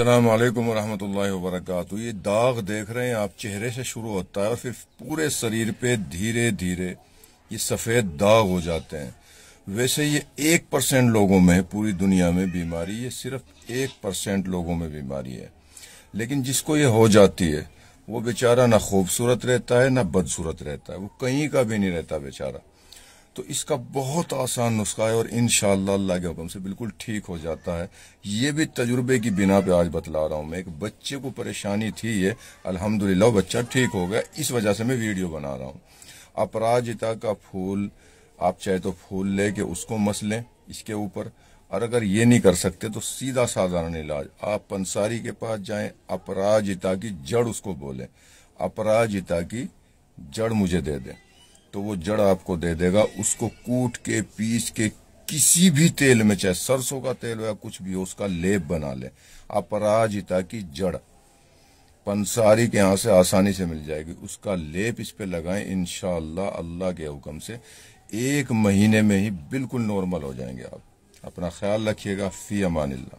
अल्लाम वरहमल वबरक ये दाग देख रहे हैं आप चेहरे से शुरू होता है और फिर पूरे शरीर पे धीरे धीरे ये सफ़ेद दाग हो जाते हैं वैसे ये एक परसेंट लोगों में पूरी दुनिया में बीमारी ये सिर्फ एक परसेंट लोगों में बीमारी है लेकिन जिसको ये हो जाती है वो बेचारा ना खूबसूरत रहता है ना बदसूरत रहता है वो कहीं का भी नहीं रहता बेचारा तो इसका बहुत आसान नुस्खा है और इन अल्लाह के हकम से बिल्कुल ठीक हो जाता है ये भी तजुर्बे की बिना पे आज बतला रहा हूँ मैं एक बच्चे को परेशानी थी ये अल्हम्दुलिल्लाह बच्चा ठीक हो गया इस वजह से मैं वीडियो बना रहा हूँ अपराजिता का फूल आप चाहे तो फूल लेके उसको मस लें इसके ऊपर और अगर ये नहीं कर सकते तो सीधा साधारण इलाज आप पंसारी के पास जाए अपराजिता की जड़ उसको बोले अपराजिता की जड़ मुझे दे दें तो वो जड़ आपको दे देगा उसको कूट के पीस के किसी भी तेल में चाहे सरसों का तेल हो या कुछ भी हो उसका लेप बना ले अपराजिता की जड़ पंसारी के यहां से आसानी से मिल जाएगी उसका लेप इस पे लगाएं इनशाला अल्लाह के हुक्म से एक महीने में ही बिल्कुल नॉर्मल हो जाएंगे आप अपना ख्याल रखिएगा फी अमान